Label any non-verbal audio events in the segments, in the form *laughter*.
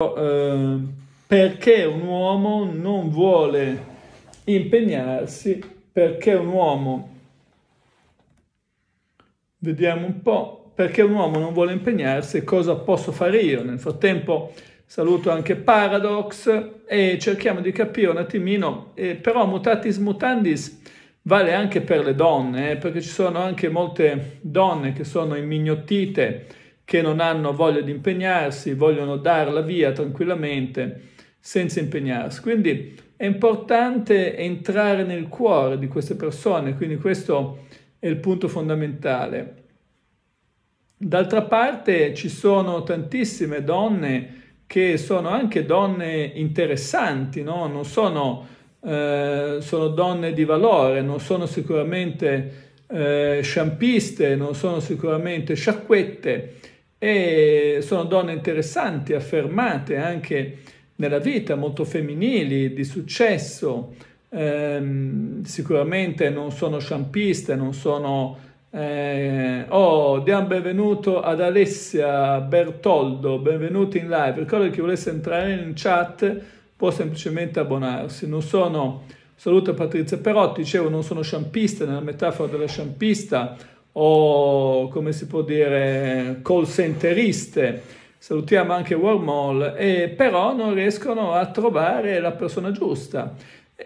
eh, perché un uomo non vuole impegnarsi, perché un uomo, vediamo un po', perché un uomo non vuole impegnarsi, cosa posso fare io? Nel frattempo saluto anche Paradox e cerchiamo di capire un attimino, eh, però mutatis mutandis vale anche per le donne, eh, perché ci sono anche molte donne che sono immignottite, che non hanno voglia di impegnarsi, vogliono darla via tranquillamente senza impegnarsi. Quindi è importante entrare nel cuore di queste persone, quindi questo è il punto fondamentale. D'altra parte ci sono tantissime donne che sono anche donne interessanti, no? non sono, eh, sono donne di valore, non sono sicuramente eh, sciampiste, non sono sicuramente sciacquette, e sono donne interessanti, affermate anche nella vita, molto femminili, di successo, ehm, sicuramente non sono sciampiste, non sono... Eh, oh, diamo benvenuto ad Alessia Bertoldo, benvenuti in live. Ricordo che volesse entrare in chat può semplicemente abbonarsi. Non sono, saluta Patrizia Perotti, dicevo, non sono sciampista, nella metafora della sciampista o come si può dire call centeriste, salutiamo anche Warmall, e però non riescono a trovare la persona giusta.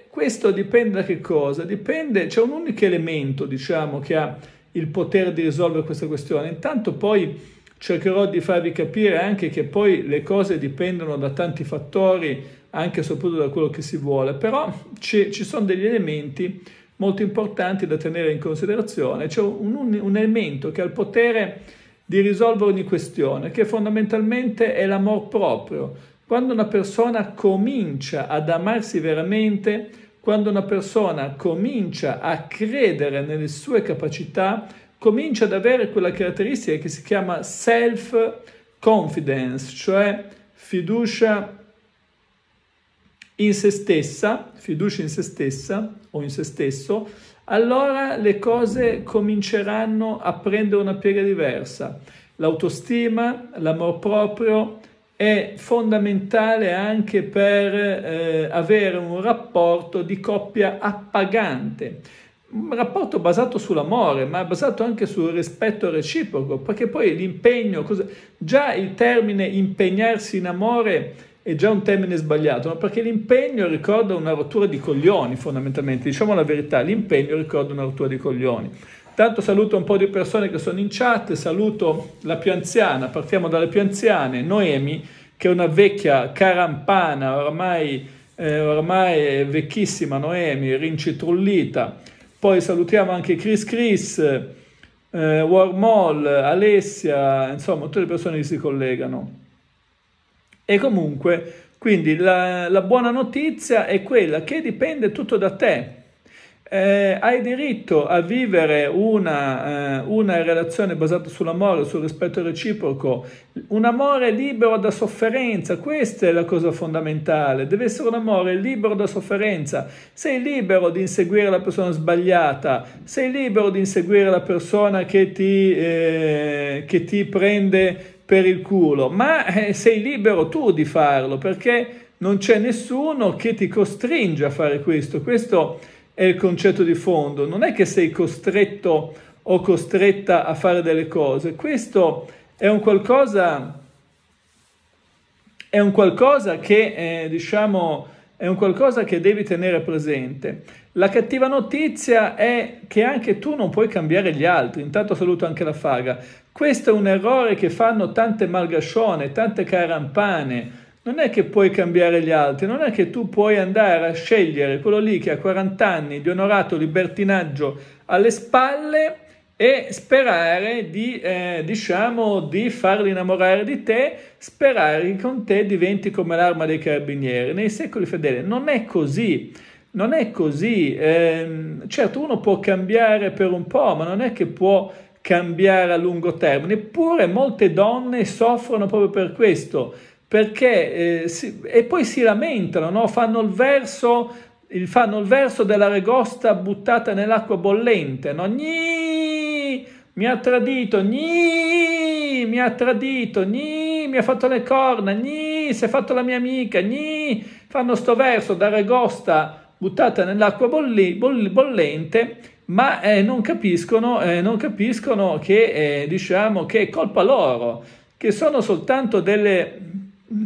Questo dipende da che cosa? Dipende, c'è un unico elemento diciamo che ha il potere di risolvere questa questione. Intanto poi cercherò di farvi capire anche che poi le cose dipendono da tanti fattori, anche e soprattutto da quello che si vuole, però ci sono degli elementi molto importanti da tenere in considerazione. C'è un, un, un elemento che ha il potere di risolvere ogni questione, che fondamentalmente è l'amor proprio. Quando una persona comincia ad amarsi veramente, quando una persona comincia a credere nelle sue capacità, comincia ad avere quella caratteristica che si chiama self-confidence, cioè fiducia in se stessa, fiducia in se stessa o in se stesso, allora le cose cominceranno a prendere una piega diversa. L'autostima, l'amor proprio è fondamentale anche per eh, avere un rapporto di coppia appagante. Un rapporto basato sull'amore, ma basato anche sul rispetto reciproco, perché poi l'impegno, cosa... già il termine impegnarsi in amore è già un termine sbagliato, ma perché l'impegno ricorda una rottura di coglioni fondamentalmente, diciamo la verità, l'impegno ricorda una rottura di coglioni. Tanto saluto un po' di persone che sono in chat, saluto la più anziana, partiamo dalle più anziane, Noemi, che è una vecchia carampana, ormai, eh, ormai vecchissima Noemi, rincitrullita. Poi salutiamo anche Chris Chris, eh, Warmall, Alessia, insomma tutte le persone che si collegano. E comunque, quindi la, la buona notizia è quella che dipende tutto da te. Eh, hai diritto a vivere una, eh, una, relazione basata sull'amore, sul rispetto reciproco, un amore libero da sofferenza, questa è la cosa fondamentale, deve essere un amore libero da sofferenza, sei libero di inseguire la persona sbagliata, sei libero di inseguire la persona che ti, eh, che ti prende per il culo, ma eh, sei libero tu di farlo perché non c'è nessuno che ti costringe a fare questo. Questo è il concetto di fondo. Non è che sei costretto o costretta a fare delle cose. Questo è un qualcosa, è un qualcosa che eh, diciamo è un qualcosa che devi tenere presente. La cattiva notizia è che anche tu non puoi cambiare gli altri. Intanto saluto anche la Faga. Questo è un errore che fanno tante malgascione, tante carampane. Non è che puoi cambiare gli altri, non è che tu puoi andare a scegliere quello lì che ha 40 anni di onorato libertinaggio alle spalle e sperare di, eh, diciamo, di farli innamorare di te, sperare che con te diventi come l'arma dei carabinieri. Nei secoli fedeli non è così. Non è così, eh, certo uno può cambiare per un po', ma non è che può cambiare a lungo termine, eppure molte donne soffrono proprio per questo, perché eh, si, e poi si lamentano, no? fanno, il verso, il, fanno il verso dell'aregosta buttata nell'acqua bollente, no? Gni, mi ha tradito, gni, mi ha tradito, gni, mi ha fatto le corna, gni, si è fatto la mia amica, gni, fanno sto verso da regosta buttata nell'acqua bolli, boll, bollente ma eh, non, capiscono, eh, non, capiscono, che, eh, diciamo, che è colpa loro, che sono soltanto delle,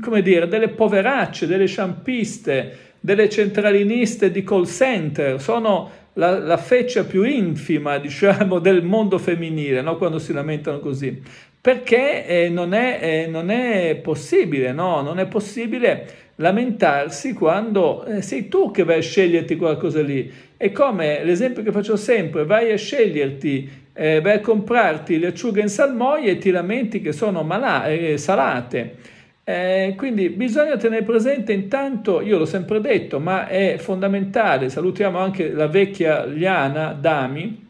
come dire, delle poveracce, delle sciampiste, delle centraliniste di call center, sono la, la feccia più infima, *laughs* diciamo, del mondo femminile, no? quando si lamentano così perché eh, non, è, eh, non, è, possibile, no? Non è possibile lamentarsi quando eh, sei tu che vai a sceglierti qualcosa lì. È come l'esempio che faccio sempre, vai a sceglierti, eh, vai a comprarti le acciughe in salmoia e ti lamenti che sono malate, eh, salate. Eh, quindi bisogna tenere presente intanto, io l'ho sempre detto, ma è fondamentale, salutiamo anche la vecchia Liana Dami,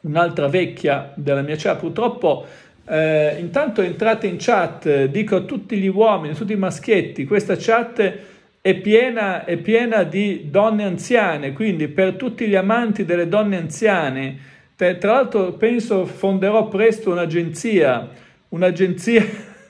un'altra vecchia della mia città, purtroppo eh, intanto entrate in chat, dico a tutti gli uomini, a tutti i maschietti, questa chat è piena, è piena di donne anziane, quindi per tutti gli amanti delle donne anziane, tra l'altro penso fonderò presto un'agenzia, un'agenzia *laughs*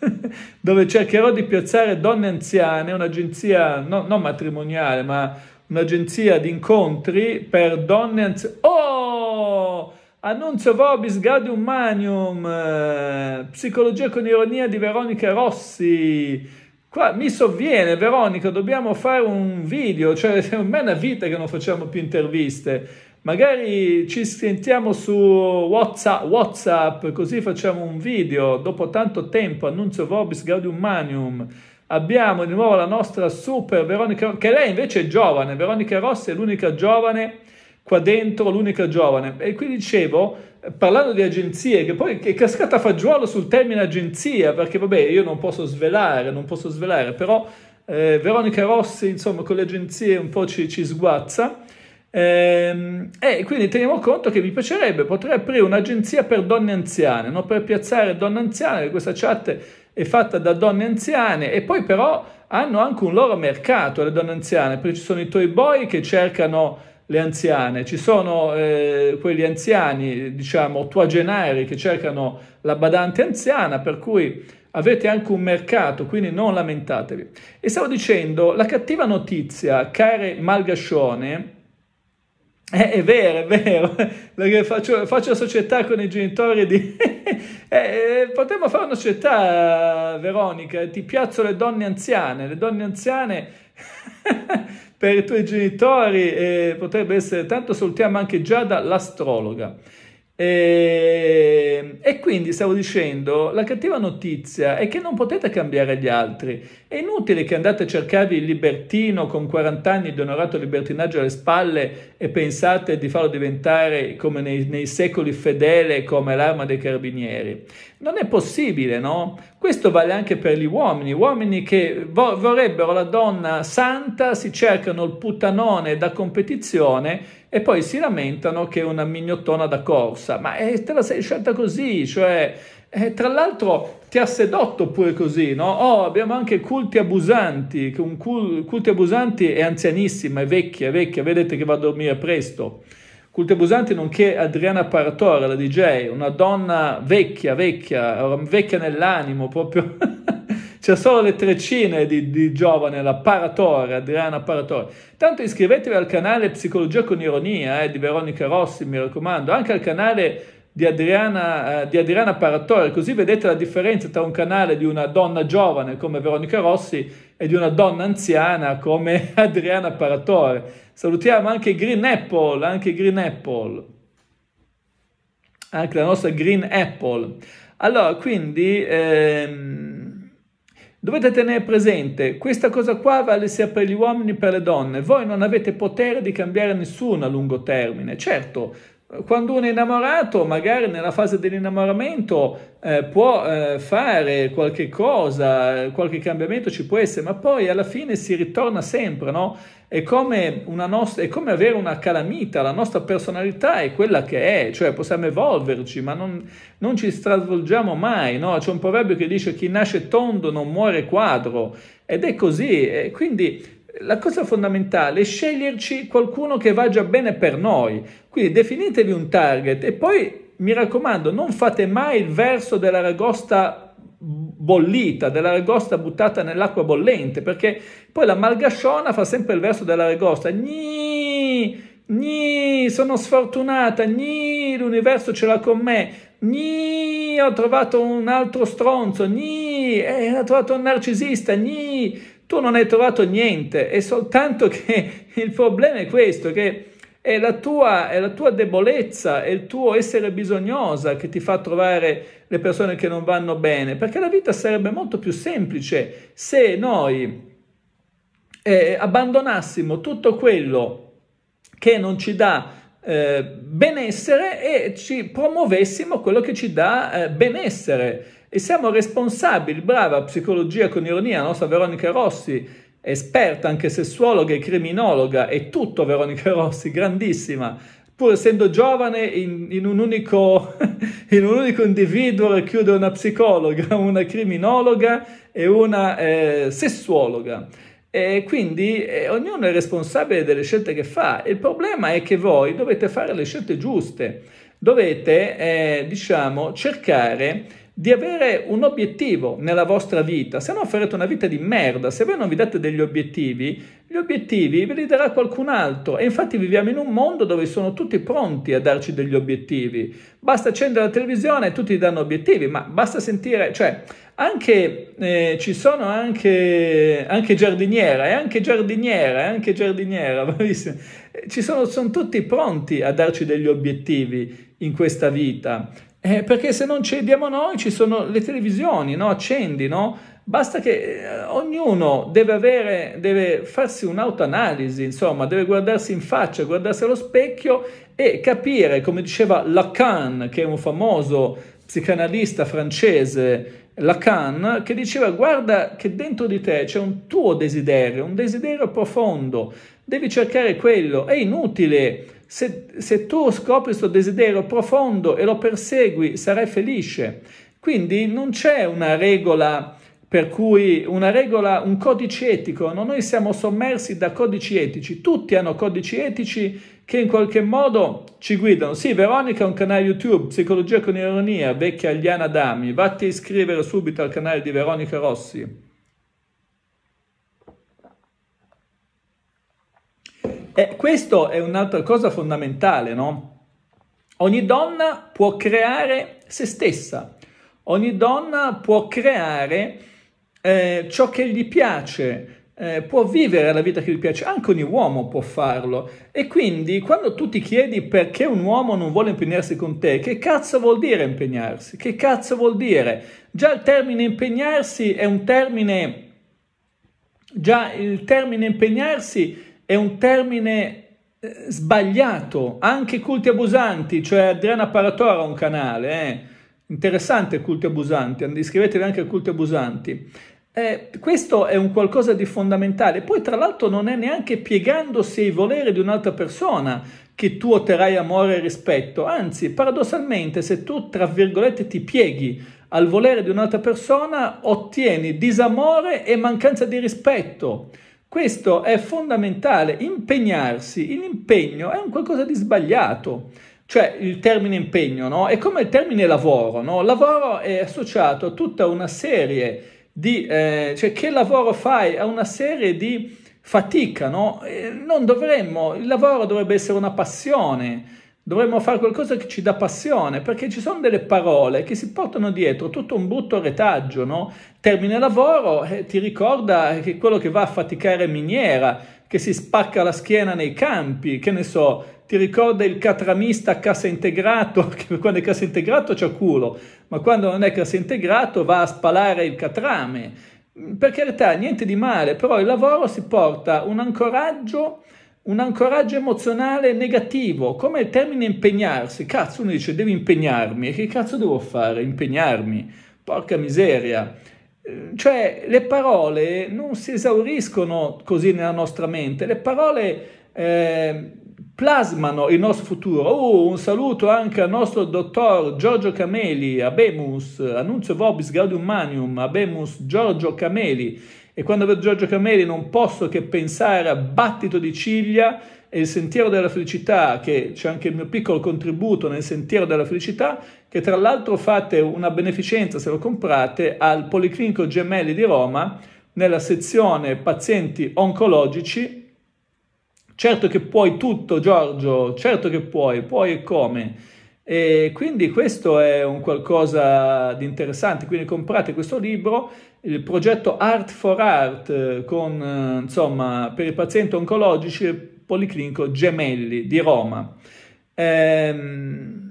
dove cercherò di piazzare donne anziane, un'agenzia no, non matrimoniale, ma un'agenzia di incontri per donne anziane. Oh! Annunzio Vobis Gaudium Manium, eh, Psicologia con ironia di Veronica Rossi. Qua mi sovviene Veronica, dobbiamo fare un video, cioè *laughs* è una vita che non facciamo più interviste. Magari ci sentiamo su WhatsApp, WhatsApp così facciamo un video. Dopo tanto tempo, Annunzio Vobis Gaudium Manium abbiamo di nuovo la nostra super Veronica, che lei invece è giovane, Veronica Rossi è l'unica giovane qua dentro l'unica giovane. E qui dicevo, eh, parlando di agenzie, che poi è cascata fagiolo sul termine agenzia, perché vabbè, io non posso svelare, non posso svelare, però eh, Veronica Rossi, insomma, con le agenzie un po' ci, ci sguazza. Ehm, e quindi teniamo conto che mi piacerebbe potrei aprire un'agenzia per donne anziane, no? per piazzare donne anziane, questa chat è fatta da donne anziane e poi però hanno anche un loro mercato le donne anziane, perché ci sono i toy boy che cercano le anziane, ci sono eh, quegli anziani, diciamo, ottuagenari che cercano la badante anziana, per cui avete anche un mercato, quindi non lamentatevi. E stavo dicendo, la cattiva notizia, care Malgascione, eh, è vero, è *laughs* vero, perché faccio, faccio società con i genitori di... *laughs* Eh, eh, potremmo fare una società, Veronica, ti piazzo le donne anziane, le donne anziane *laughs* per i tuoi genitori eh, potrebbe essere tanto, salutiamo anche Giada l'astrologa. E, e, quindi stavo dicendo, la cattiva notizia è che non potete cambiare gli altri. È inutile che andate a cercarvi il libertino con 40 anni di onorato libertinaggio alle spalle e pensate di farlo diventare come nei, nei secoli fedele come l'arma dei carabinieri. Non è possibile, no? Questo vale anche per gli uomini, uomini che vo- vorrebbero la donna santa, si cercano il puttanone da competizione e poi si lamentano che è una mignottona da corsa. Ma eh, te la sei scelta così, cioè... Eh, tra l'altro ti ha sedotto pure così, no? Oh, abbiamo anche culti abusanti, un cul- culti abusanti è anzianissima, è vecchia, è vecchia, vedete che va a dormire presto. Culte Cultebusanti nonché Adriana Paratore, la DJ, una donna vecchia, vecchia, vecchia nell'animo, proprio *laughs* c'è solo le trecine di, di giovane, la Paratore, Adriana Paratore. Tanto iscrivetevi al canale Psicologia con Ironia eh, di Veronica Rossi, mi raccomando, anche al canale di Adriana, eh, di Adriana Paratore, così vedete la differenza tra un canale di una donna giovane come Veronica Rossi e di una donna anziana come *laughs* Adriana Paratore. Salutiamo anche Green Apple, anche Green Apple, anche la nostra Green Apple. Allora, quindi ehm, dovete tenere presente, questa cosa qua vale sia per gli uomini che per le donne. Voi non avete potere di cambiare nessuno a lungo termine. Certo, quando uno è innamorato, magari nella fase dell'innamoramento eh, può eh, fare qualche cosa, qualche cambiamento ci può essere, ma poi alla fine si ritorna sempre, no? È come, nostra, è come avere una calamita, la nostra personalità è quella che è, cioè possiamo evolverci, ma non, non ci stravolgiamo mai, no? C'è un proverbio che dice chi nasce tondo non muore quadro, ed è così, e quindi la cosa fondamentale è sceglierci qualcuno che va già bene per noi, quindi definitevi un target e poi mi raccomando, non fate mai il verso della ragosta bollita, della ragosta buttata nell'acqua bollente, perché poi la malgasciona fa sempre il verso dell'aragosta. Gni, gni, sono sfortunata, gni, l'universo ce l'ha con me, gni, ho trovato un altro stronzo, gni, eh, ho trovato un narcisista, gni, tu non hai trovato niente, è soltanto che *laughs* il problema è questo, che è la, tua, è la tua debolezza, è il tuo essere bisognosa che ti fa trovare le persone che non vanno bene, perché la vita sarebbe molto più semplice se noi eh, abbandonassimo tutto quello che non ci dà eh, benessere e ci promuovessimo quello che ci dà eh, benessere. E siamo responsabili, brava psicologia con ironia, la nostra Veronica Rossi, esperta anche sessuologa e criminologa, è tutto Veronica Rossi, grandissima, pur essendo giovane in, in, un, unico, *laughs* in un unico, individuo racchiude una psicologa, una criminologa e una eh, sessuologa. E quindi eh, ognuno è responsabile delle scelte che fa. Il problema è che voi dovete fare le scelte giuste, dovete, eh, diciamo, cercare di avere un obiettivo nella vostra vita, se no farete una vita di merda, se voi non vi date degli obiettivi, gli obiettivi ve li darà qualcun altro e infatti viviamo in un mondo dove sono tutti pronti a darci degli obiettivi, basta accendere la televisione e tutti danno obiettivi, ma basta sentire, cioè anche eh, ci sono anche, anche giardiniera e anche giardiniera e anche giardiniera, *laughs* bravissima. ci sono, sono tutti pronti a darci degli obiettivi in questa vita. Eh, perché se non cediamo noi ci sono le televisioni, no? accendi, no? Basta che eh, ognuno deve, avere, deve farsi un'autoanalisi, insomma, deve guardarsi in faccia, guardarsi allo specchio e capire, come diceva Lacan, che è un famoso psicanalista francese, Lacan, che diceva guarda che dentro di te c'è un tuo desiderio, un desiderio profondo, devi cercare quello, è inutile se, se tu scopri questo desiderio profondo e lo persegui, sarai felice. Quindi non c'è una regola per cui una regola, un codice etico, no? noi siamo sommersi da codici etici, tutti hanno codici etici che in qualche modo ci guidano. Sì, Veronica ha un canale YouTube, Psicologia con Ironia, vecchia Aliana Dami, vatti a iscrivere subito al canale di Veronica Rossi. E questo è un'altra cosa fondamentale, no? Ogni donna può creare se stessa, ogni donna può creare eh, ciò che gli piace, eh, può vivere la vita che gli piace, anche ogni uomo può farlo. E quindi quando tu ti chiedi perché un uomo non vuole impegnarsi con te, che cazzo vuol dire impegnarsi? Che cazzo vuol dire? Già il termine impegnarsi è un termine, già il termine impegnarsi è un termine eh, sbagliato, anche culti abusanti, cioè Adriana Paratora ha un canale, eh. interessante culti abusanti, iscrivetevi anche a culti abusanti. Eh, questo è un qualcosa di fondamentale, poi tra l'altro non è neanche piegandosi ai voleri di un'altra persona che tu otterrai amore e rispetto, anzi paradossalmente se tu tra virgolette ti pieghi al volere di un'altra persona ottieni disamore e mancanza di rispetto. Questo è fondamentale, impegnarsi, l'impegno è un qualcosa di sbagliato, cioè il termine impegno no? è come il termine lavoro, no? lavoro è associato a tutta una serie di, eh, cioè che lavoro fai a una serie di fatica, no? Eh, non dovremmo, il lavoro dovrebbe essere una passione, Dovremmo fare qualcosa che ci dà passione, perché ci sono delle parole che si portano dietro tutto un brutto retaggio, no? Termine lavoro eh, ti ricorda che quello che va a faticare miniera, che si spacca la schiena nei campi, che ne so, ti ricorda il catramista a cassa integrato, *laughs* che quando è cassa integrato c'è culo, ma quando non è cassa integrato va a spalare il catrame. Per carità, niente di male, però il lavoro si porta un ancoraggio un ancoraggio emozionale negativo, come il termine impegnarsi. Cazzo, uno dice devo impegnarmi, e che cazzo devo fare? Impegnarmi? Porca miseria. Eh, cioè, le parole non si esauriscono così nella nostra mente, le parole eh, plasmano il nostro futuro. Oh, un saluto anche al nostro dottor Giorgio Cameli, Abemus, Annunzio Vobis Gaudium Manium, Abemus Giorgio Cameli e quando vedo Giorgio Cameli non posso che pensare a Battito di Ciglia e il Sentiero della Felicità, che c'è anche il mio piccolo contributo nel Sentiero della Felicità, che tra l'altro fate una beneficenza se lo comprate al Policlinico Gemelli di Roma nella sezione pazienti oncologici. Certo che puoi tutto Giorgio, certo che puoi, puoi e come. E quindi questo è un qualcosa di interessante, quindi comprate questo libro, il progetto Art for Art eh, con, eh, insomma, per i pazienti oncologici Policlinico Gemelli di Roma. Ehm,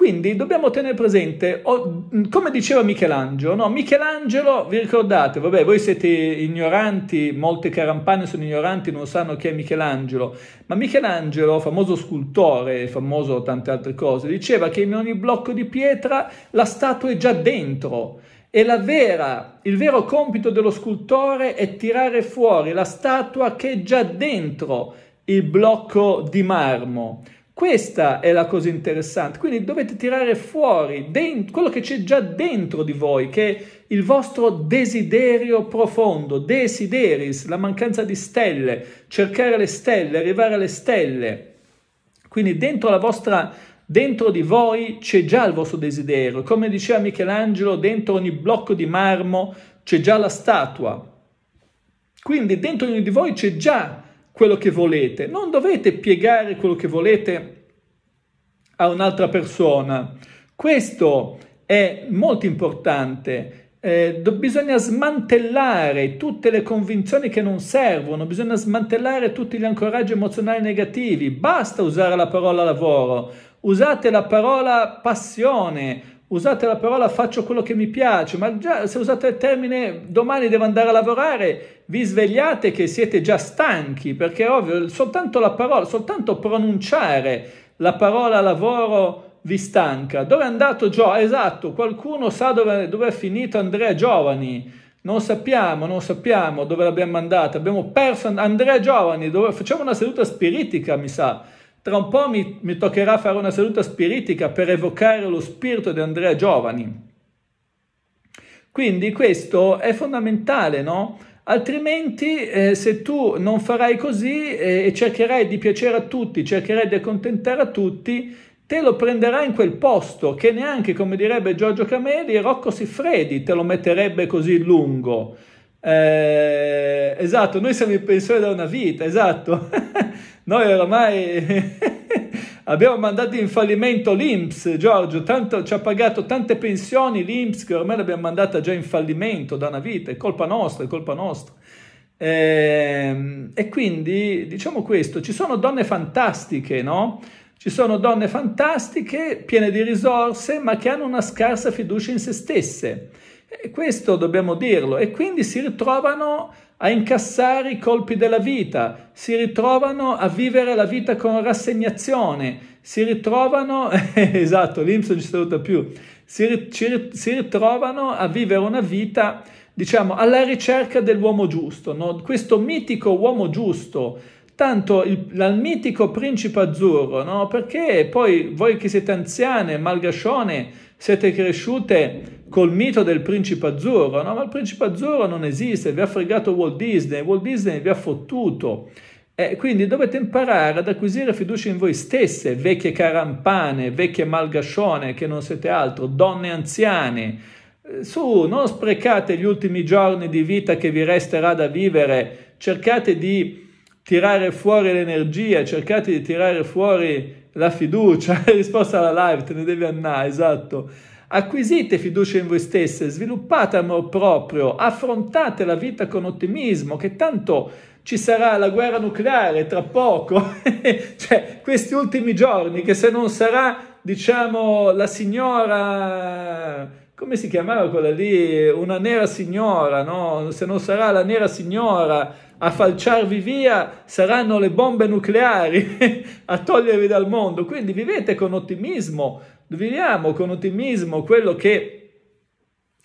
quindi dobbiamo tenere presente, come diceva Michelangelo, no? Michelangelo, vi ricordate, vabbè, voi siete ignoranti, molte carampane sono ignoranti, non sanno chi è Michelangelo, ma Michelangelo, famoso scultore, famoso tante altre cose, diceva che in ogni blocco di pietra la statua è già dentro e vera, il vero compito dello scultore è tirare fuori la statua che è già dentro il blocco di marmo. Questa è la cosa interessante, quindi dovete tirare fuori dentro, quello che c'è già dentro di voi, che è il vostro desiderio profondo, desideris, la mancanza di stelle, cercare le stelle, arrivare alle stelle. Quindi dentro la vostra dentro di voi c'è già il vostro desiderio. Come diceva Michelangelo, dentro ogni blocco di marmo c'è già la statua. Quindi dentro di voi c'è già quello che volete, non dovete piegare quello che volete a un'altra persona. Questo è molto importante. Eh, do, bisogna smantellare tutte le convinzioni che non servono, bisogna smantellare tutti gli ancoraggi emozionali negativi. Basta usare la parola lavoro, usate la parola passione, usate la parola faccio quello che mi piace, ma già se usate il termine domani devo andare a lavorare, vi svegliate che siete già stanchi, perché è ovvio, soltanto la parola, soltanto pronunciare la parola lavoro vi stanca. Dove è andato Gio? Esatto, qualcuno sa dove, dove è finito Andrea Giovani. Non sappiamo, non sappiamo dove l'abbiamo mandata. Abbiamo perso Andrea Giovani, dove, facciamo una seduta spiritica, mi sa tra un po' mi, mi toccherà fare una seduta spiritica per evocare lo spirito di Andrea Giovani. Quindi questo è fondamentale, no? Altrimenti, eh, se tu non farai così eh, e cercherai di piacere a tutti, cercherai di accontentare a tutti, te lo prenderai in quel posto che neanche, come direbbe Giorgio Cameli, Rocco Siffredi te lo metterebbe così lungo. Eh, esatto, noi siamo in pensione da una vita, esatto. *laughs* Noi oramai *laughs* abbiamo mandato in fallimento l'Inps, Giorgio, tanto, ci ha pagato tante pensioni l'Inps che ormai l'abbiamo mandata già in fallimento da una vita, è colpa nostra, è colpa nostra. E, ehm, e quindi diciamo questo, ci sono donne fantastiche, no? Ci sono donne fantastiche, piene di risorse, ma che hanno una scarsa fiducia in se stesse. E questo dobbiamo dirlo. E quindi si ritrovano a incassare i colpi della vita, si ritrovano a vivere la vita con rassegnazione, si ritrovano, *laughs* esatto, l'Inps non ci saluta più, si, ci, si, ritrovano a vivere una vita, diciamo, alla ricerca dell'uomo giusto, no? questo mitico uomo giusto, tanto il, dal mitico principe azzurro, no? perché poi voi che siete anziane, malgascione, siete cresciute col mito del principe azzurro, no? ma il principe azzurro non esiste, vi ha fregato Walt Disney, Walt Disney vi ha fottuto. E quindi dovete imparare ad acquisire fiducia in voi stesse, vecchie carampane, vecchie malgascione che non siete altro, donne anziane. Su, non sprecate gli ultimi giorni di vita che vi resterà da vivere, cercate di tirare fuori l'energia, cercate di tirare fuori la fiducia. *laughs* Risposta alla live, te ne devi andare, esatto. Acquisite fiducia in voi stesse, sviluppate amor proprio, affrontate la vita con ottimismo, che tanto ci sarà la guerra nucleare tra poco, *laughs* cioè questi ultimi giorni che se non sarà, diciamo, la signora come si chiamava quella lì? Una nera signora, no? Se non sarà la nera signora a falciarvi via saranno le bombe nucleari *laughs* a togliervi dal mondo. Quindi vivete con ottimismo, viviamo con ottimismo quello che,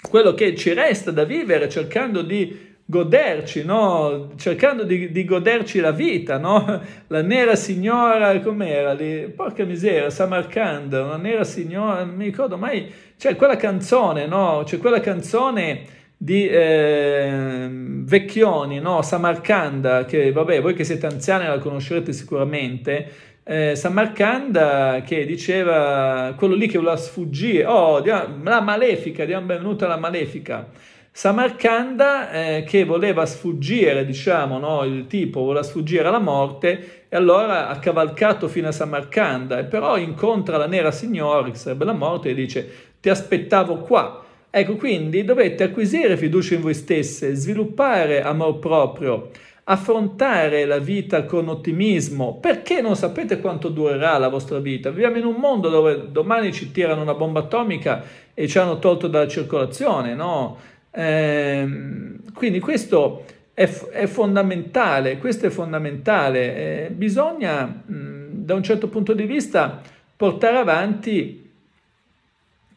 quello che ci resta da vivere cercando di goderci, no? cercando di, di, goderci la vita, no? *laughs* la nera signora, com'era lì? Porca miseria, Samarkand, la nera signora, non mi ricordo mai, c'è quella canzone, no? c'è quella canzone di eh, Vecchioni, no? Samarcanda, che vabbè, voi che siete anziani la conoscerete sicuramente, eh, Samarcanda che diceva quello lì che voleva sfuggire, oh, la malefica, diamo benvenuta la malefica. Samarcanda eh, che voleva sfuggire, diciamo, no? il tipo voleva sfuggire alla morte e allora ha cavalcato fino a Samarcanda e però incontra la nera signora che sarebbe la morte e dice ti aspettavo qua Ecco, quindi dovete acquisire fiducia in voi stesse, sviluppare amor proprio, affrontare la vita con ottimismo, perché non sapete quanto durerà la vostra vita. Viviamo in un mondo dove domani ci tirano una bomba atomica e ci hanno tolto dalla circolazione, no? Ehm, quindi questo è, è, fondamentale, questo è fondamentale. Eh, bisogna, mh, da un certo punto di vista, portare avanti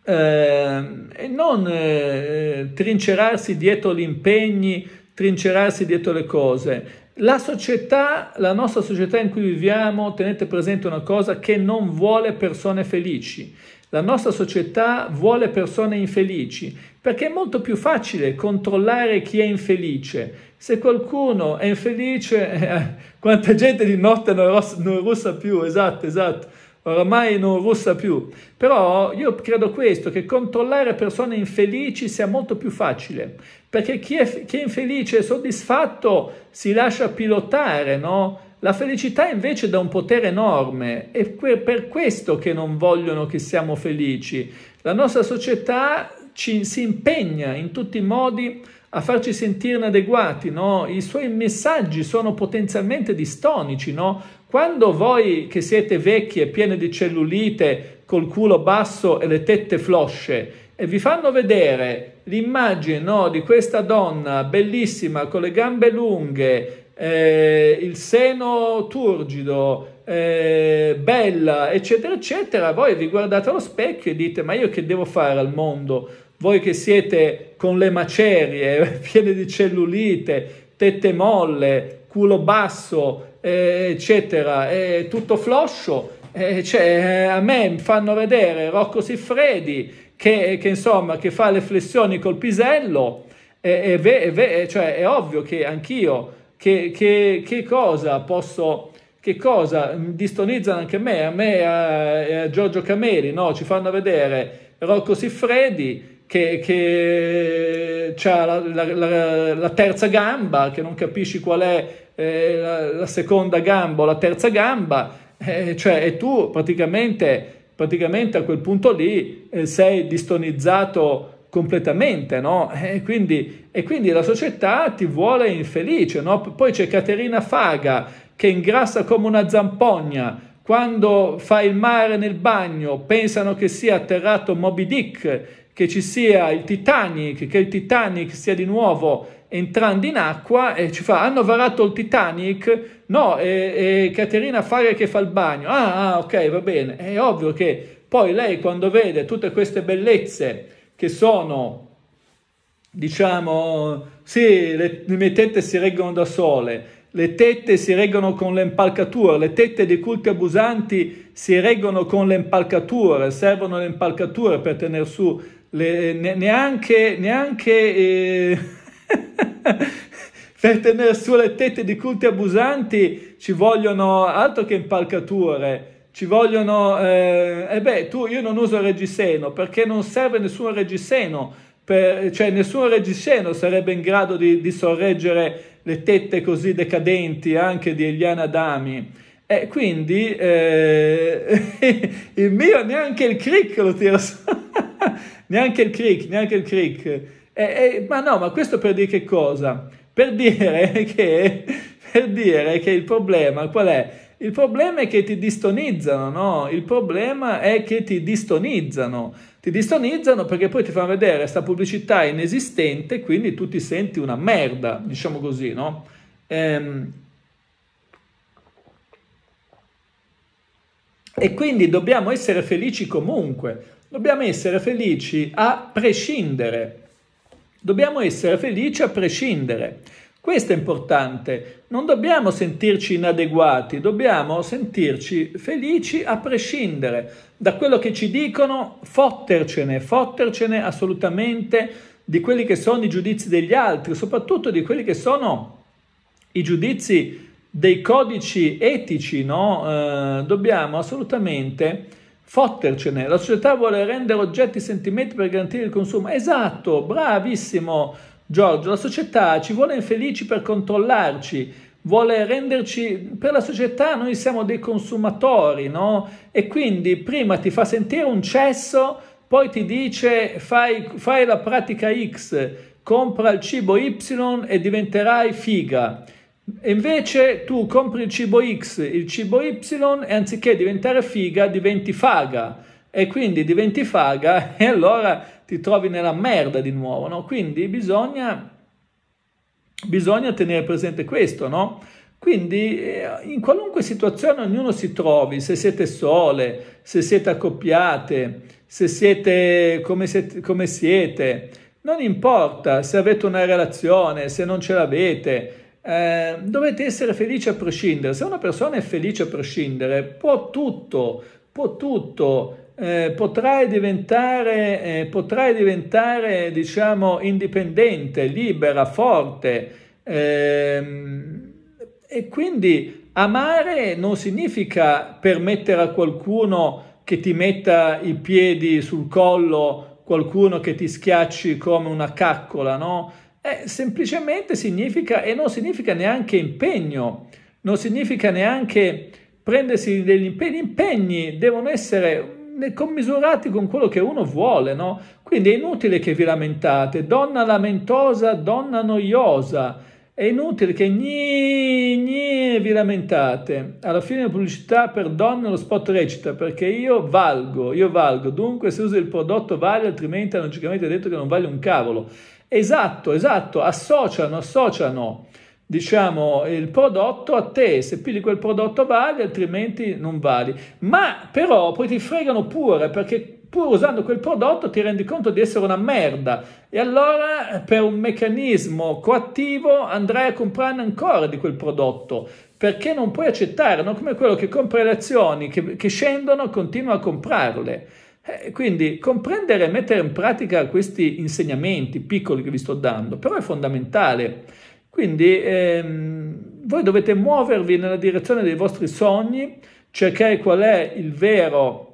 eh, e non eh, trincerarsi dietro gli impegni, trincerarsi dietro le cose. La società, la nostra società in cui viviamo, tenete presente una cosa, che non vuole persone felici. La nostra società vuole persone infelici perché è molto più facile controllare chi è infelice. Se qualcuno è infelice, *laughs* eh, quanta gente di notte non, non russa più, esatto, esatto oramai non russa più. Però io credo questo, che controllare persone infelici sia molto più facile, perché chi è, chi è infelice e soddisfatto si lascia pilotare, no? La felicità invece dà un potere enorme, è per questo che non vogliono che siamo felici. La nostra società ci, si impegna in tutti i modi a farci sentire inadeguati, no? I suoi messaggi sono potenzialmente distonici, no? Quando voi che siete vecchie, piene di cellulite, col culo basso e le tette flosce, e vi fanno vedere l'immagine no, di questa donna bellissima con le gambe lunghe, eh, il seno turgido, eh, bella, eccetera, eccetera, voi vi guardate allo specchio e dite: Ma io che devo fare al mondo? Voi che siete con le macerie, *laughs* piene di cellulite, tette molle, culo basso, eh, eccetera, è tutto floscio. Eh, cioè, eh, a me fanno vedere Rocco Siffredi che, che, insomma, che fa le flessioni col pisello, è, è, ve, è, cioè, è ovvio che anch'io, che, che, che cosa posso che cosa mm, distonizzano anche me, a me a, a Giorgio Cameli, no? ci fanno vedere Rocco Siffredi che, che ha la, la, la, la, terza gamba, che non capisci qual è eh, la, la, seconda gamba o la terza gamba, eh, cioè, e tu praticamente, praticamente, a quel punto lì eh, sei distonizzato completamente, no? E eh, quindi, e quindi, la società ti vuole infelice, no? Poi c'è Caterina Faga che ingrassa come una zampogna, quando fa il mare nel bagno pensano che sia atterrato Moby Dick, che ci sia il Titanic, che il Titanic sia di nuovo entrando in acqua e ci fa hanno varato il Titanic no è, è Caterina Fare che fa il bagno ah, ah ok va bene è ovvio che poi lei quando vede tutte queste bellezze che sono diciamo sì le, le mie tette si reggono da sole le tette si reggono con le impalcature, le tette dei culti abusanti si reggono con le impalcature, servono le impalcature per tenere su, le, ne, neanche, neanche eh, *laughs* per tenere su le tette di culti abusanti ci vogliono altro che impalcature, ci vogliono... Eh, e eh beh, tu, io non uso reggiseno perché non serve nessun reggiseno, per, cioè nessun reggiseno sarebbe in grado di, di sorreggere le tette così decadenti anche di Eliana Dami. E quindi eh, *laughs* il mio neanche il crick lo tira su, *laughs* neanche il crick, neanche il crick. Eh, eh, ma no, ma questo per dire che cosa? Per dire *laughs* che, per dire che il problema qual è? Il problema è che ti distonizzano, no? Il problema è che ti distonizzano. Ti distonizzano perché poi ti fanno vedere questa pubblicità inesistente, quindi tu ti senti una merda, diciamo così, no? Ehm, e quindi dobbiamo essere felici comunque, dobbiamo essere felici a prescindere Dobbiamo essere felici a prescindere. Questo è importante. Non dobbiamo sentirci inadeguati, dobbiamo sentirci felici a prescindere da quello che ci dicono, fottercene, fottercene assolutamente di quelli che sono i giudizi degli altri, soprattutto di quelli che sono i giudizi dei codici etici, no? eh, dobbiamo assolutamente fottercene. La società vuole rendere oggetti sentimenti per garantire il consumo. Esatto, bravissimo Giorgio. La società ci vuole infelici per controllarci vuole renderci, per la società noi siamo dei consumatori, no? E quindi prima ti fa sentire un cesso, poi ti dice fai, fai la pratica X, compra il cibo Y e diventerai figa invece tu compri il cibo X, il cibo Y e anziché diventare figa diventi faga e quindi diventi faga *laughs* e allora ti trovi nella merda di nuovo, no? Quindi bisogna, bisogna tenere presente questo, no? Quindi eh, in qualunque situazione ognuno si trovi, se siete sole, se siete accoppiate, se siete come, siete, come siete non importa se avete una relazione, se non ce l'avete, eh, dovete essere felici a prescindere. Se una persona è felice a prescindere, può tutto, può tutto, eh, potrai diventare, eh, potrai diventare, diciamo, indipendente, libera, forte. Ehm, e quindi amare non significa permettere a qualcuno che ti metta i piedi sul collo, qualcuno che ti schiacci come una caccola, no? Eh, semplicemente significa, e non significa neanche impegno, non significa neanche prendersi degli impegni, gli impegni devono essere commisurati con quello che uno vuole, no? Quindi è inutile che vi lamentate, donna lamentosa, donna noiosa, è inutile che gni, gni vi lamentate. Alla fine la pubblicità per donne lo spot recita perché io valgo, io valgo, dunque se uso il prodotto vale, altrimenti logicamente è detto che non vale un cavolo. Esatto, esatto, associano, associano diciamo, il prodotto a te, se più di quel prodotto vale, altrimenti non vali. Ma però poi ti fregano pure perché pur usando quel prodotto ti rendi conto di essere una merda e allora per un meccanismo coattivo andrai a comprarne ancora di quel prodotto perché non puoi accettare, non come quello che compra le azioni che, che scendono continua a comprarle. Eh, quindi comprendere e mettere in pratica questi insegnamenti piccoli che vi sto dando, però è fondamentale. Quindi ehm, voi dovete muovervi nella direzione dei vostri sogni, cercare qual è il vero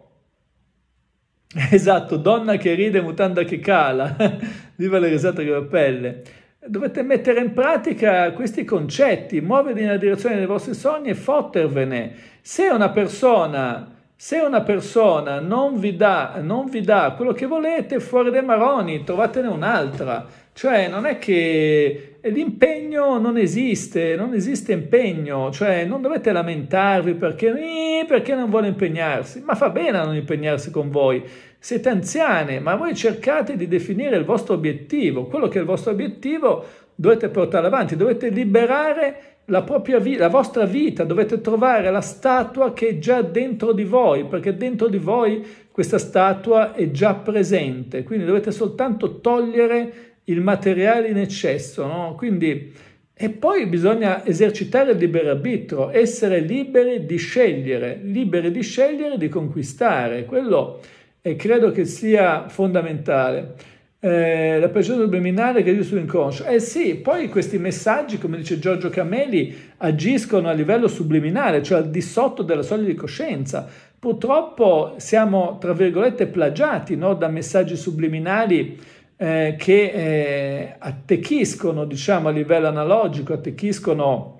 *laughs* Esatto, donna che ride, mutanda che cala, *laughs* viva le risate che la pelle. Dovete mettere in pratica questi concetti, muovervi nella direzione dei vostri sogni e fottervene. Se una persona se una persona non vi, dà, non vi dà quello che volete, fuori dai maroni, trovatene un'altra. Cioè, non è che l'impegno non esiste, non esiste impegno, cioè non dovete lamentarvi perché, perché non vuole impegnarsi, ma fa bene a non impegnarsi con voi. Siete anziane, ma voi cercate di definire il vostro obiettivo, quello che è il vostro obiettivo dovete portarlo avanti, dovete liberare la, propria vi- la vostra vita, dovete trovare la statua che è già dentro di voi, perché dentro di voi questa statua è già presente, quindi dovete soltanto togliere il materiale in eccesso, no? Quindi, e poi bisogna esercitare il libero arbitro, essere liberi di scegliere, liberi di scegliere di conquistare, quello eh, credo che sia fondamentale eh, la pressione addominale che è inconscio. Eh sì, poi questi messaggi, come dice Giorgio Camelli, agiscono a livello subliminale, cioè al di sotto della soglia di coscienza. Purtroppo siamo, tra virgolette, plagiati no, da messaggi subliminali eh, che eh, attecchiscono, diciamo, a livello analogico, attecchiscono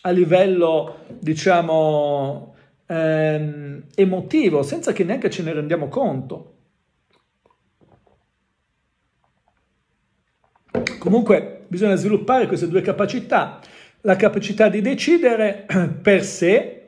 a livello, diciamo, ehm, emotivo, senza che neanche ce ne rendiamo conto. Ecco. Comunque bisogna sviluppare queste due capacità, la capacità di decidere *clears throat* per sé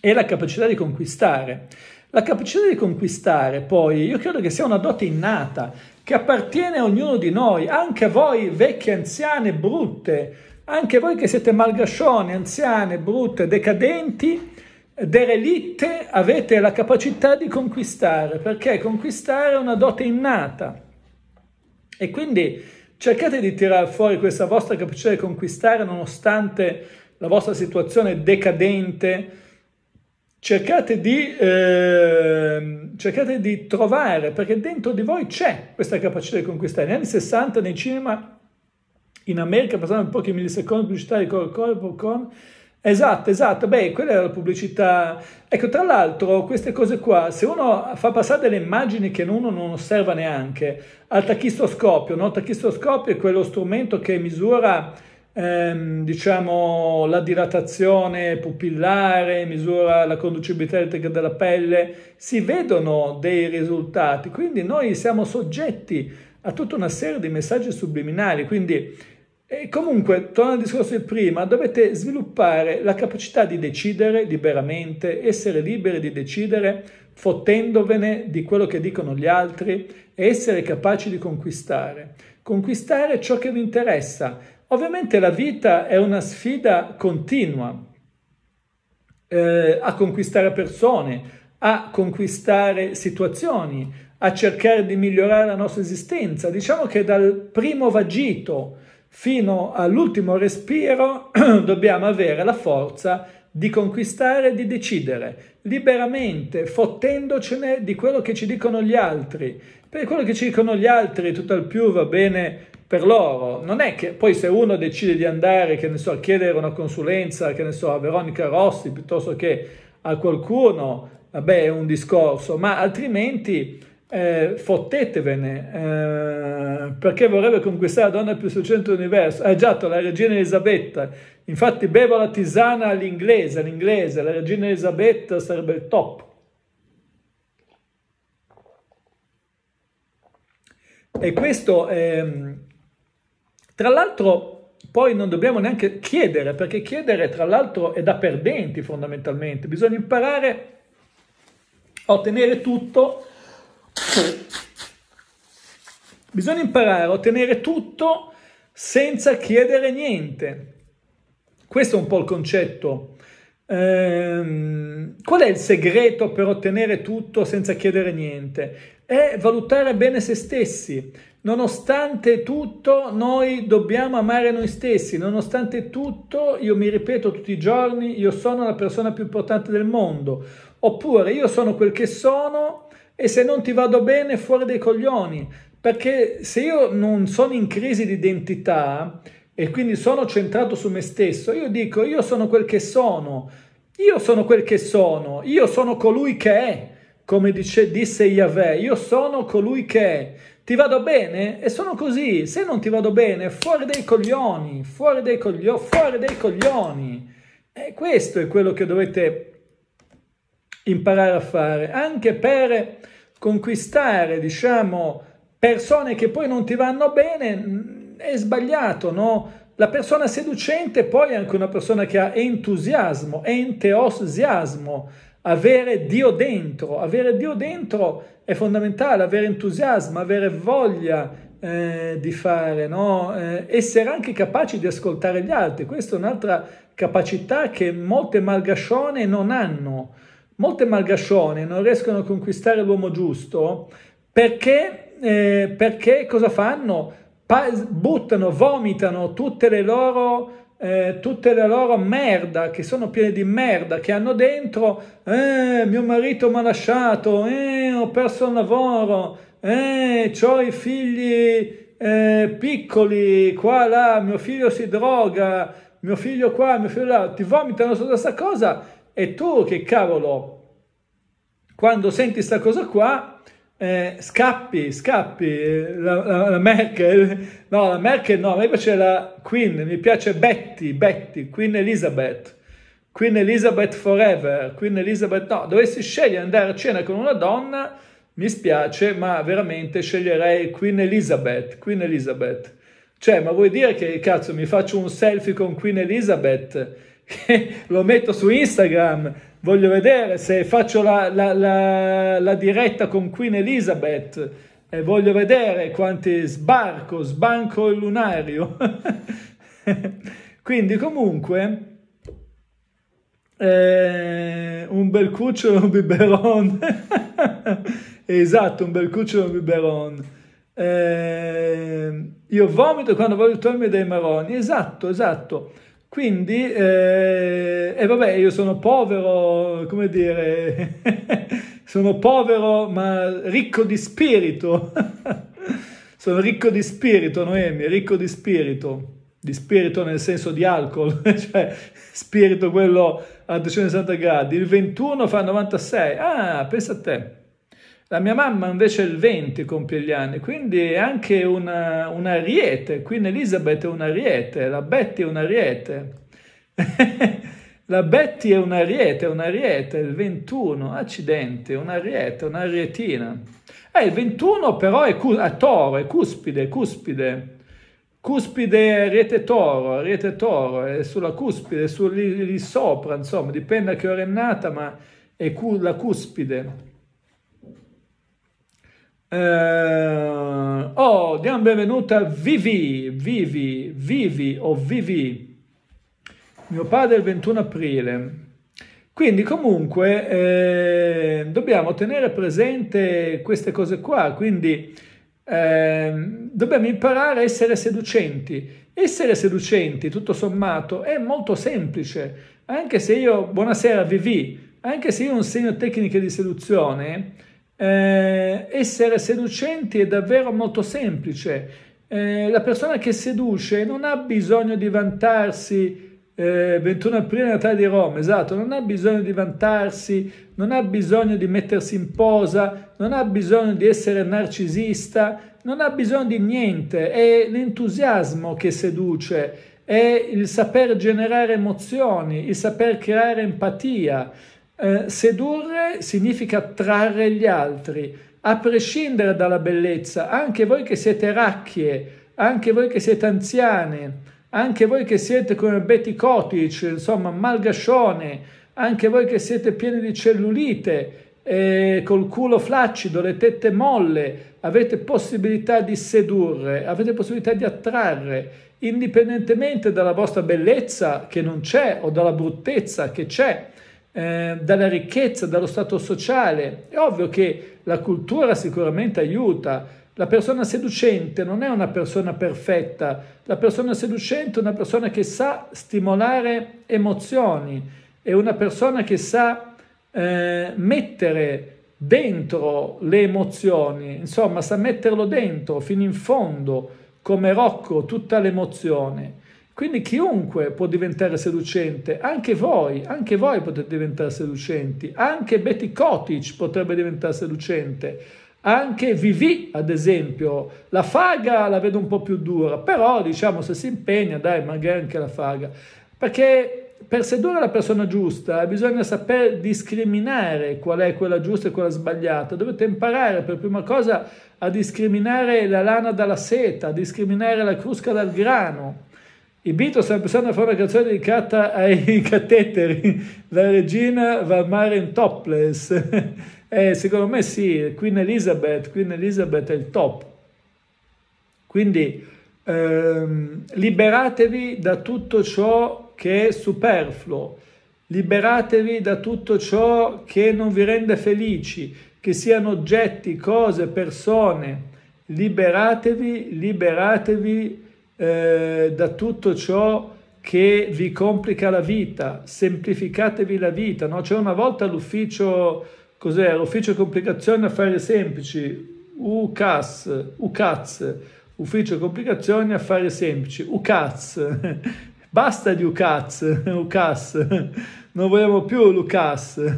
e la capacità di conquistare. La capacità di conquistare, poi, io credo che sia una dote innata che appartiene a ognuno di noi, anche a voi vecchie, anziane, brutte, anche voi che siete malgascioni, anziane, brutte, decadenti, derelitte, avete la capacità di conquistare, perché conquistare è una dote innata. E quindi Cercate di tirare fuori questa vostra capacità di conquistare nonostante la vostra situazione decadente. Cercate di, eh, cercate di trovare, perché dentro di voi c'è questa capacità di conquistare. Negli anni 60 nei cinema in America passavano pochi millisecondi pubblicitari col corpo con Esatto, esatto, beh, quella era la pubblicità. Ecco, tra l'altro, queste cose qua, se uno fa passare delle immagini che uno non osserva neanche, al tachistoscopio, no? Il tachistoscopio è quello strumento che misura, ehm, diciamo, la dilatazione pupillare, misura la conducibilità elettrica della pelle, si vedono dei risultati, quindi noi siamo soggetti a tutta una serie di messaggi subliminali, quindi e comunque, tornando al discorso di prima, dovete sviluppare la capacità di decidere liberamente, essere liberi di decidere, fottendovene di quello che dicono gli altri e essere capaci di conquistare. Conquistare ciò che vi interessa. Ovviamente la vita è una sfida continua eh, a conquistare persone, a conquistare situazioni, a cercare di migliorare la nostra esistenza. Diciamo che dal primo vagito, fino all'ultimo respiro *clears throat* dobbiamo avere la forza di conquistare, e di decidere liberamente, fottendocene di quello che ci dicono gli altri. Per quello che ci dicono gli altri, tutto al più va bene per loro. Non è che poi se uno decide di andare, che ne so, a chiedere una consulenza, che ne so, a Veronica Rossi piuttosto che a qualcuno, vabbè, è un discorso, ma altrimenti eh, fottetevene, eh, perché vorrebbe conquistare la donna più seducente dell'universo. Ah, già, la regina Elisabetta. Infatti, bevo la tisana all'inglese, all'inglese, la regina Elisabetta sarebbe il top. E questo, eh, tra l'altro, poi non dobbiamo neanche chiedere, perché chiedere, tra l'altro, è da perdenti fondamentalmente. Bisogna imparare a ottenere tutto Bisogna imparare a ottenere tutto senza chiedere niente. Questo è un po' il concetto. Ehm, qual è il segreto per ottenere tutto senza chiedere niente? È valutare bene se stessi. Nonostante tutto, noi dobbiamo amare noi stessi. Nonostante tutto, io mi ripeto tutti i giorni, io sono la persona più importante del mondo. Oppure io sono quel che sono e se non ti vado bene fuori dai coglioni, perché se io non sono in crisi di identità e quindi sono centrato su me stesso, io dico io sono quel che sono, io sono quel che sono, io sono colui che è, come dice, disse Yahweh, io sono colui che è. Ti vado bene? E sono così. Se non ti vado bene, fuori dai coglioni, fuori dai, coglioni fuori dai coglioni. E questo è quello che dovete imparare a fare, anche per conquistare, diciamo, persone che poi non ti vanno bene, mm, è sbagliato, no? La persona seducente poi è anche una persona che ha entusiasmo, enteosiasmo, avere Dio dentro. Avere Dio dentro è fondamentale, avere entusiasmo, avere voglia eh, di fare, no? eh, essere anche capaci di ascoltare gli altri. Questa è un'altra capacità che molte malgascione non hanno molte malgascione non riescono a conquistare l'uomo giusto perché, eh, perché cosa fanno? Pa- buttano, vomitano tutte le loro... Eh, tutte le loro merda, che sono piene di merda, che hanno dentro, eh, mio marito mi ha lasciato, eh, ho perso il lavoro, eh, ho i figli eh, piccoli, qua, là, mio figlio si droga, mio figlio qua, mio figlio là, ti vomitano su questa cosa e tu che cavolo, quando senti questa cosa qua, eh, scappi, scappi, la, la, la, Merkel, no, la Merkel no, a me piace la Queen, mi piace Betty, Betty, Queen Elizabeth, Queen Elizabeth Forever, Queen Elizabeth, no, dovessi scegliere andare a cena con una donna, mi spiace, ma veramente sceglierei Queen Elizabeth, Queen Elizabeth, cioè, ma vuoi dire che, cazzo, mi faccio un selfie con Queen Elizabeth? lo metto su Instagram, voglio vedere se faccio la, la, la, la diretta con Queen Elizabeth e voglio vedere quanti sbarco, sbanco il lunario. *laughs* Quindi comunque... Eh, un bel cucciolo un biberon. *laughs* esatto, un bel cucciolo un biberon. Eh, io vomito quando voglio togliermi dei maroni. Esatto, esatto. Quindi, eh, e eh, eh vabbè, io sono povero, come dire, *laughs* sono povero ma ricco di spirito. *laughs* sono ricco di spirito, Noemi, ricco di spirito. Di spirito nel senso di alcol, *laughs* cioè spirito quello a 260 gradi. Il 21 fa 96. Ah, pensa a te. La mia mamma invece il 20 compie gli anni, quindi è anche una, un ariete. Quindi Elizabeth è una ariete, la Betty è una ariete. *laughs* la Betty è una ariete, un ariete, il 21, accidente, accidenti, un ariete, un'arietina. Eh, il 21 però è cu- a toro, è cuspide, cuspide. Cuspide ariete toro, ariete toro, è sulla cuspide, è su lì, lì, sopra, insomma, dipende a che ora è nata, ma è cu- la cuspide. Eh, oh, diamo benvenuta Vivi, Vivi, Vivi o oh, Vivi. Mio padre il 21 aprile. Quindi comunque eh, dobbiamo tenere presente queste cose qua, quindi eh, dobbiamo imparare a essere seducenti. Essere seducenti, tutto sommato, è molto semplice, anche se io, buonasera Vivi, anche se io insegno tecniche di seduzione, eh, essere seducenti è davvero molto semplice. Eh, la persona che seduce non ha bisogno di vantarsi. Eh, 21 aprile Natale di Roma, esatto, non ha bisogno di vantarsi, non ha bisogno di mettersi in posa, non ha bisogno di essere narcisista, non ha bisogno di niente, è l'entusiasmo che seduce, è il saper generare emozioni, il saper creare empatia. Eh, sedurre significa attrarre gli altri, a prescindere dalla bellezza, anche voi che siete racchie, anche voi che siete anziane, anche voi che siete come Betty Cottage, insomma, malgascione, anche voi che siete pieni di cellulite, eh, col culo flaccido, le tette molle, avete possibilità di sedurre, avete possibilità di attrarre, indipendentemente dalla vostra bellezza che non c'è o dalla bruttezza che c'è eh, dalla ricchezza, dallo stato sociale. È ovvio che la cultura sicuramente aiuta. La persona seducente non è una persona perfetta, la persona seducente è una persona che sa stimolare emozioni, è una persona che sa eh, mettere dentro le emozioni, insomma sa metterlo dentro fino in fondo, come Rocco, tutta l'emozione. Quindi chiunque può diventare seducente, anche voi, anche voi potete diventare seducenti, anche Betty Kotic potrebbe diventare seducente, anche Vivi, ad esempio, la faga la vedo un po' più dura, però diciamo se si impegna, dai, magari anche la faga, perché per sedurre la persona giusta bisogna saper discriminare qual è quella giusta e quella sbagliata. Dovete imparare per prima cosa a discriminare la lana dalla seta, a discriminare la crusca dal grano il Bito sta pensando a fare una canzone dedicata ai *laughs* cateteri. La regina va al mare in topless. *laughs* Eh, secondo me sì, Queen Elizabeth, Queen Elizabeth è il top. Quindi ehm, liberatevi da tutto ciò che è superfluo, liberatevi da tutto ciò che non vi rende felici, che siano oggetti, cose, persone. Liberatevi, liberatevi eh, da tutto ciò che vi complica la vita, semplificatevi la vita. No? C'era una volta l'ufficio, cos'è? L'ufficio complicazioni affari semplici, UCAS, UCAS, ufficio complicazioni affari semplici, UCAS. *laughs* Basta di UCAS, *laughs* UCAS, non vogliamo più l'UCAS.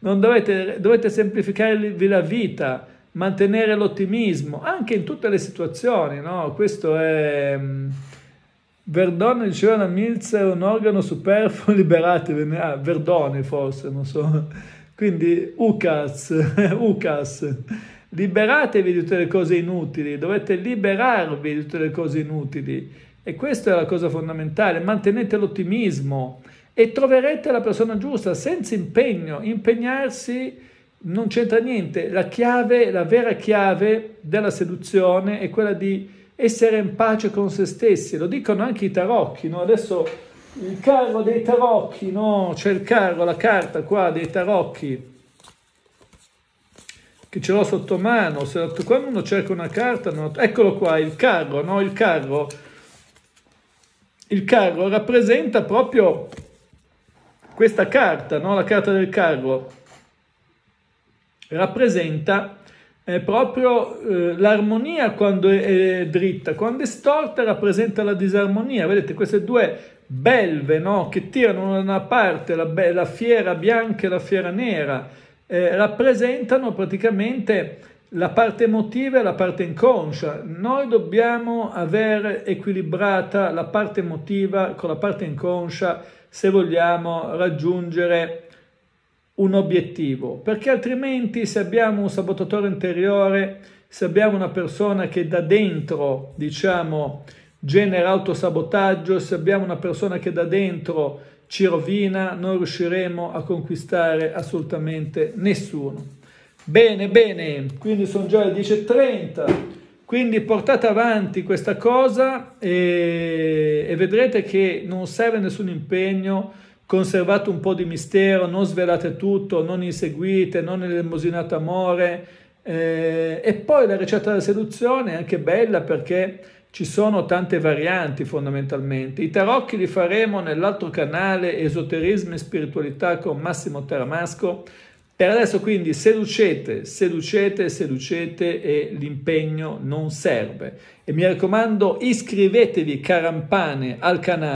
Non dovete, dovete semplificarvi la vita mantenere l'ottimismo anche in tutte le situazioni, no? Questo è... Mm, Verdone diceva la Milz è un organo superfluo, *laughs* liberatevene, ah, Verdone forse, non so. Quindi Ucas, *laughs* Ucas, liberatevi di tutte le cose inutili, dovete liberarvi di tutte le cose inutili. E questa è la cosa fondamentale, mantenete l'ottimismo e troverete la persona giusta senza impegno, impegnarsi non c'entra niente. La chiave, la vera chiave della seduzione è quella di essere in pace con se stessi. Lo dicono anche i tarocchi, no? Adesso il carro dei tarocchi, no? C'è il carro, la carta qua dei tarocchi che ce l'ho sotto mano. Se, quando uno cerca una carta, non... eccolo qua, il carro, no? Il carro. Il carro rappresenta proprio questa carta, no? La carta del carro rappresenta eh, proprio eh, l'armonia quando è, è, dritta, quando è storta rappresenta la disarmonia. Vedete queste due belve no? che tirano da una parte la, la, fiera bianca e la fiera nera, eh, rappresentano praticamente la parte emotiva e la parte inconscia. Noi dobbiamo avere equilibrata la parte emotiva con la parte inconscia se vogliamo raggiungere un obiettivo, perché altrimenti se abbiamo un sabotatore interiore, se abbiamo una persona che da dentro, diciamo, genera autosabotaggio, se abbiamo una persona che da dentro ci rovina, non riusciremo a conquistare assolutamente nessuno. Bene, bene, quindi sono già le 10.30, quindi portate avanti questa cosa e, e vedrete che non serve nessun impegno, conservate un po' di mistero, non svelate tutto, non inseguite, non elemosinate amore. Eh, e poi la ricetta della seduzione è anche bella perché ci sono tante varianti fondamentalmente. I tarocchi li faremo nell'altro canale Esoterismo e Spiritualità con Massimo Teramasco. Per adesso quindi seducete, seducete, seducete e l'impegno non serve. E mi raccomando iscrivetevi carampane al canale.